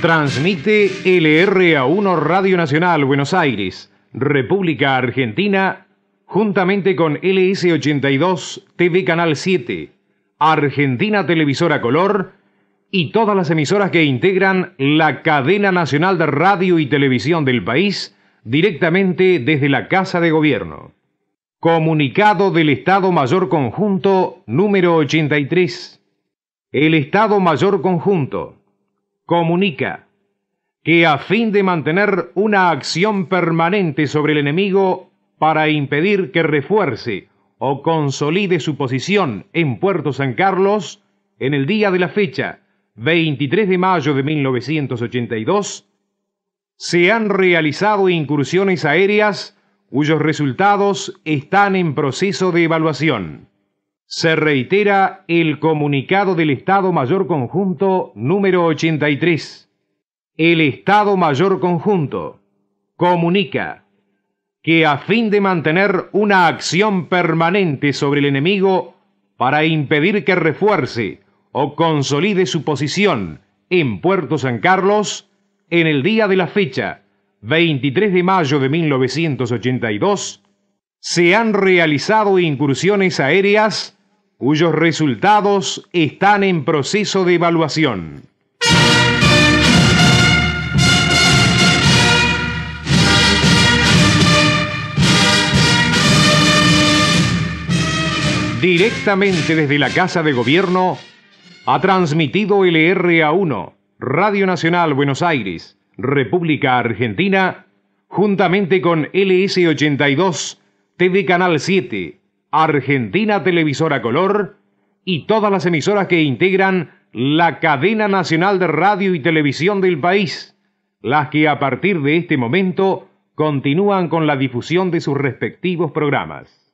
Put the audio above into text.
Transmite LRA1 Radio Nacional Buenos Aires, República Argentina, juntamente con LS82 TV Canal 7, Argentina Televisora Color y todas las emisoras que integran la cadena nacional de radio y televisión del país directamente desde la Casa de Gobierno. Comunicado del Estado Mayor Conjunto número 83. El Estado Mayor Conjunto comunica, que a fin de mantener una acción permanente sobre el enemigo para impedir que refuerce o consolide su posición en Puerto San Carlos, en el día de la fecha, 23 de mayo de 1982, se han realizado incursiones aéreas cuyos resultados están en proceso de evaluación se reitera el comunicado del Estado Mayor Conjunto número 83. El Estado Mayor Conjunto comunica que a fin de mantener una acción permanente sobre el enemigo para impedir que refuerce o consolide su posición en Puerto San Carlos, en el día de la fecha, 23 de mayo de 1982, se han realizado incursiones aéreas cuyos resultados están en proceso de evaluación. Directamente desde la Casa de Gobierno ha transmitido LRA1, Radio Nacional Buenos Aires, República Argentina, juntamente con LS82, TV Canal 7, Argentina Televisora Color y todas las emisoras que integran la cadena nacional de radio y televisión del país, las que a partir de este momento continúan con la difusión de sus respectivos programas.